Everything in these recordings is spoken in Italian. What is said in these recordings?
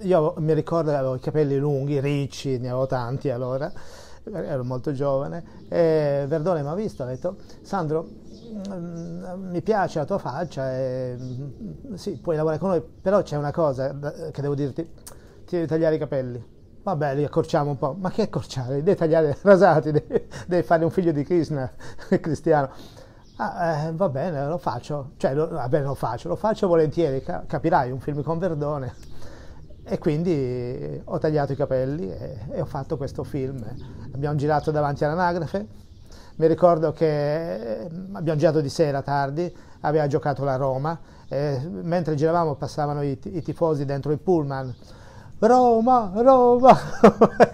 io mi ricordo che avevo i capelli lunghi, ricci, ne avevo tanti allora, ero molto giovane, e Verdone mi ha visto, ha detto, Sandro, mm, mi piace la tua faccia, e, mm, sì, puoi lavorare con noi, però c'è una cosa che devo dirti, ti devi tagliare i capelli. Vabbè, li accorciamo un po', ma che accorciare? Devi tagliare rasati, devi, devi fare un figlio di Krishna, cristiano. Ah, eh, va bene, lo faccio. Cioè, lo, va bene, lo faccio, lo faccio volentieri, capirai, un film con Verdone. E quindi ho tagliato i capelli e, e ho fatto questo film. Abbiamo girato davanti all'anagrafe. Mi ricordo che ehm, abbiamo girato di sera tardi, aveva giocato la Roma. mentre giravamo passavano i, i tifosi dentro il pullman. Roma, Roma,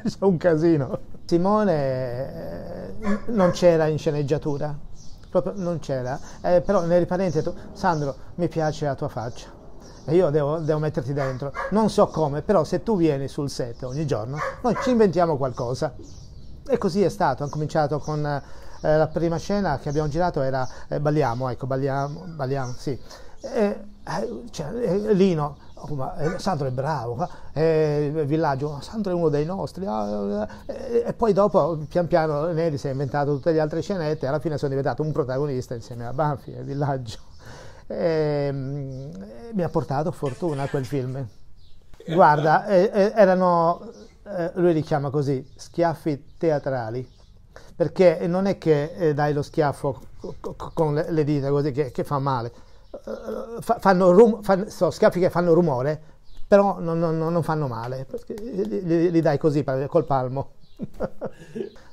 c'è un casino. Simone eh, non c'era in sceneggiatura, proprio non c'era, eh, però nei riparente ha detto Sandro mi piace la tua faccia e io devo, devo, metterti dentro. Non so come, però se tu vieni sul set ogni giorno, noi ci inventiamo qualcosa. E così è stato, hanno cominciato con eh, la prima scena che abbiamo girato era eh, balliamo, ecco, balliamo, balliamo, sì. E, eh, cioè, eh, Lino, oh, ma, eh, Sandro è bravo, eh, Villaggio, ah, Sandro è uno dei nostri. Ah, e, eh, e, poi dopo, pian piano, Neri si è inventato tutte le altre scenette e alla fine sono diventato un protagonista insieme a Banfi e Villaggio eh, mi ha portato fortuna quel film. Guarda, eh, eh erano, eh, lui li chiama così, schiaffi teatrali, perché non è che eh, dai lo schiaffo con le, le dita così che, che fa male, fa, fanno rum, fanno, so, schiaffi che fanno rumore, però non, non, non fanno male, li, li, li dai così col palmo.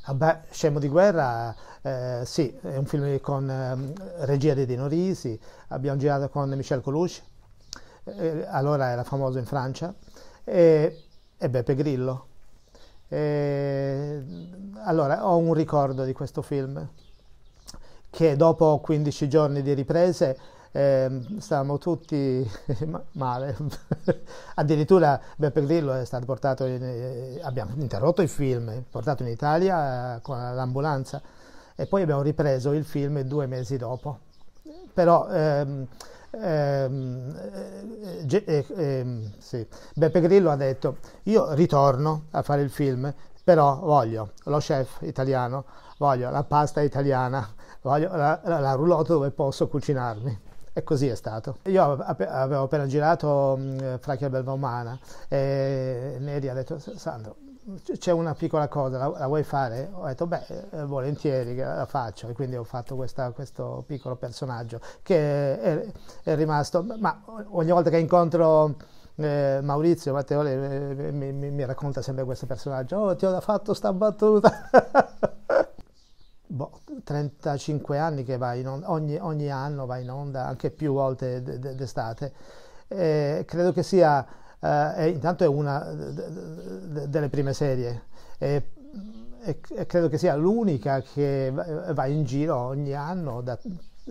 Vabbè, ah, Scemo di guerra, eh, sì, è un film con eh, regia di Dino Risi, abbiamo girato con Michel Coluche, eh, eh, allora era famoso in Francia, e, e Beppe Grillo. E, allora, ho un ricordo di questo film che dopo 15 giorni di riprese eh, stavamo tutti male, addirittura beh, per dirlo è stato portato, in, eh, abbiamo interrotto il film, portato in Italia eh, con l'ambulanza e poi abbiamo ripreso il film due mesi dopo. Però ehm, ehm, eh, eh, ehm, sì. Beppe Grillo ha detto io ritorno a fare il film, però voglio lo chef italiano, voglio la pasta italiana, voglio la, la, la roulotte dove posso cucinarmi. E così è stato. Io avevo appena girato mh, mm, Fracchia Belva Umana e Neri ha detto, Sandro, c'è una piccola cosa, la, la, vuoi fare? Ho detto, beh, eh, volentieri la faccio e quindi ho fatto questa, questo piccolo personaggio che è, è, rimasto, ma ogni volta che incontro eh, Maurizio Matteo eh, mi, mi, mi, racconta sempre questo personaggio, oh ti ho fatto sta battuta. boh, 35 anni che va in onda, ogni, ogni, anno va in onda, anche più volte d'estate. Eh, credo che sia, eh, intanto è una delle prime serie, e, e credo che sia l'unica che va in giro ogni anno da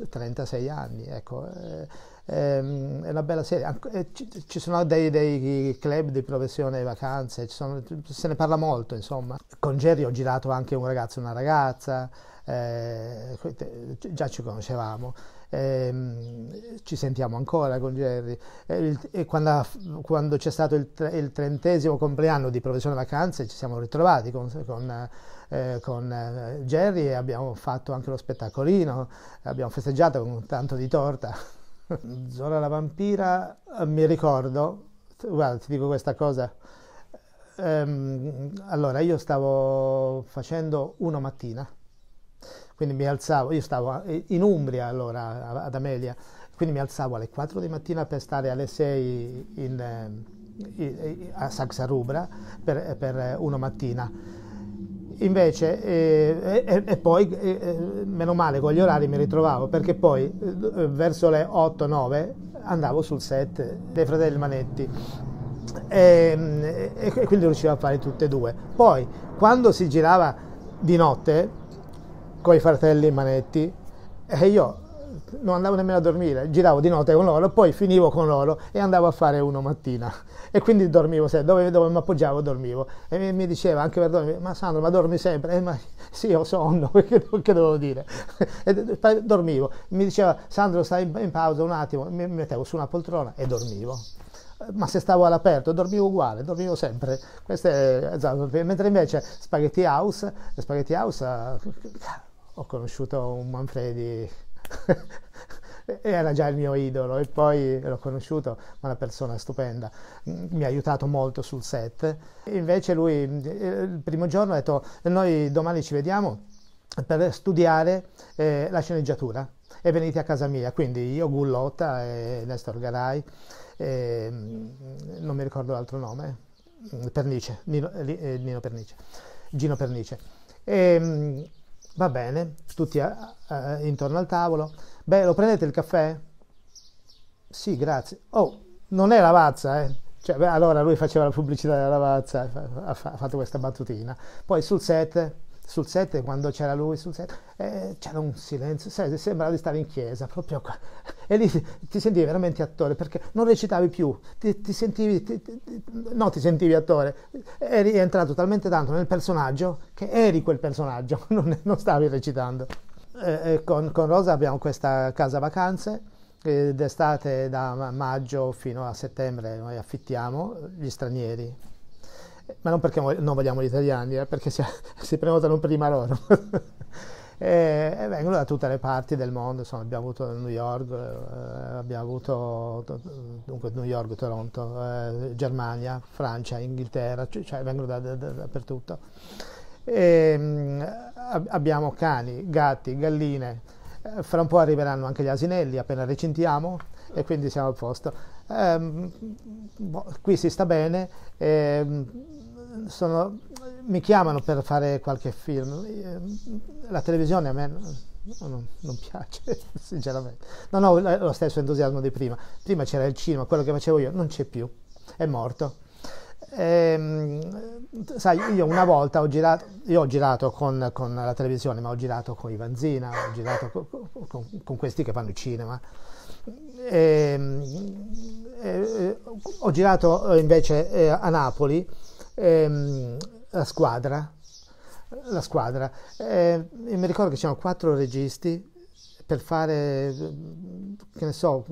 36 anni, ecco, eh, ehm, è una bella serie. Eh, ci, sono dei, dei, club di professione, vacanze, sono, se ne parla molto, insomma. Con Jerry ho girato anche un ragazzo e una ragazza, eh, già ci conoscevamo, eh, ci sentiamo ancora con Gerry. E, quando, quando c'è stato il, il, trentesimo compleanno di Professione Vacanze ci siamo ritrovati con, con, eh, con Gerry eh, e abbiamo fatto anche lo spettacolino, abbiamo festeggiato con tanto di torta. Zora la vampira, eh, mi ricordo, guarda, ti dico questa cosa. Ehm, allora, io stavo facendo una mattina quindi mi alzavo, io stavo eh, in Umbria allora, ad Amelia, quindi mi alzavo alle 4 di mattina per stare alle 6 in, eh, in, a Saxarubra per, eh, per una mattina. Invece, e, e, e poi, e, meno male, con gli orari mi ritrovavo, perché poi verso le 8-9 andavo sul set dei fratelli Manetti ehm, e, quindi riuscivo a fare tutte e due. Poi, quando si girava di notte, con i fratelli Manetti e io non andavo nemmeno a dormire, giravo di notte con loro, poi finivo con loro e andavo a fare uno mattina. E quindi dormivo, se, dove, dove mi appoggiavo dormivo. E mi, mi diceva anche per dormire, ma Sandro, ma dormi sempre? Eh, ma sì, ho sonno, che, che dovevo dire? E, dormivo. Mi diceva, Sandro, stai in, in pausa un attimo, mi, mi mettevo su una poltrona e dormivo ma se stavo all'aperto dormivo uguale, dormivo sempre. Questo esatto, È, mentre invece Spaghetti House, Spaghetti House eh, ho conosciuto un Manfredi, era già il mio idolo e poi l'ho conosciuto, ma una persona stupenda, mi ha aiutato molto sul set. Invece lui il primo giorno ha detto noi domani ci vediamo per studiare eh, la sceneggiatura e venite a casa mia, quindi io, Gullotta e Nestor Garai, e, ehm, non mi ricordo l'altro nome, Pernice, Nino, eh, Nino Pernice, Gino Pernice. E, ehm, Va bene, tutti a, a, intorno al tavolo. Beh, lo prendete il caffè? Sì, grazie. Oh, non è Lavazza, eh? Cioè, beh, allora lui faceva la pubblicità della Lavazza, ha fatto questa battutina. Poi sul set sul set, quando c'era lui sul set, eh, c'era un silenzio, sai, sembrava di stare in chiesa, proprio qua. E lì ti sentivi veramente attore, perché non recitavi più, ti, ti sentivi, ti, ti, no, ti sentivi attore, eri entrato talmente tanto nel personaggio che eri quel personaggio, non, non stavi recitando. Eh, con, con, Rosa abbiamo questa casa vacanze, eh, d'estate da maggio fino a settembre noi affittiamo gli stranieri ma non perché non vogliamo gli italiani, eh, perché si, si prenotano prima loro. e, e, vengono da tutte le parti del mondo, insomma, abbiamo avuto New York, eh, abbiamo avuto dunque, New York, Toronto, eh, Germania, Francia, Inghilterra, cioè vengono da, da, da, dappertutto. E, ehm, mh, abbiamo cani, gatti, galline, eh, fra un po' arriveranno anche gli asinelli appena recintiamo, e quindi siamo a posto ehm, boh, qui si sta bene, ehm, sono, mi chiamano per fare qualche film, ehm, la televisione a me non, non piace, sinceramente, non ho lo stesso entusiasmo di prima, prima c'era il cinema, quello che facevo io non c'è più, è morto. Ehm, sai, io una volta ho girato, io ho girato con, con, la televisione, ma ho girato con Ivan Zina, ho girato con, con, con questi che fanno il cinema. Ehm, eh, eh, ho girato eh, invece eh, a Napoli ehm, la squadra, la squadra. Eh, mi ricordo che c'erano quattro registi per fare, che ne so,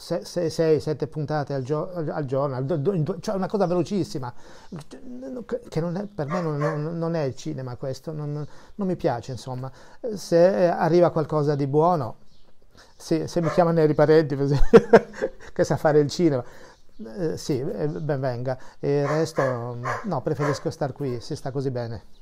6-7 puntate al, gio- al giorno, cioè una cosa velocissima, che è, per me non, non, è il cinema questo, non, non mi piace insomma. Se eh, arriva qualcosa di buono, se, se mi chiamano i parenti, che sa fare il cinema, eh, sì, eh, ben venga. E il resto, no, preferisco star qui, si sta così bene.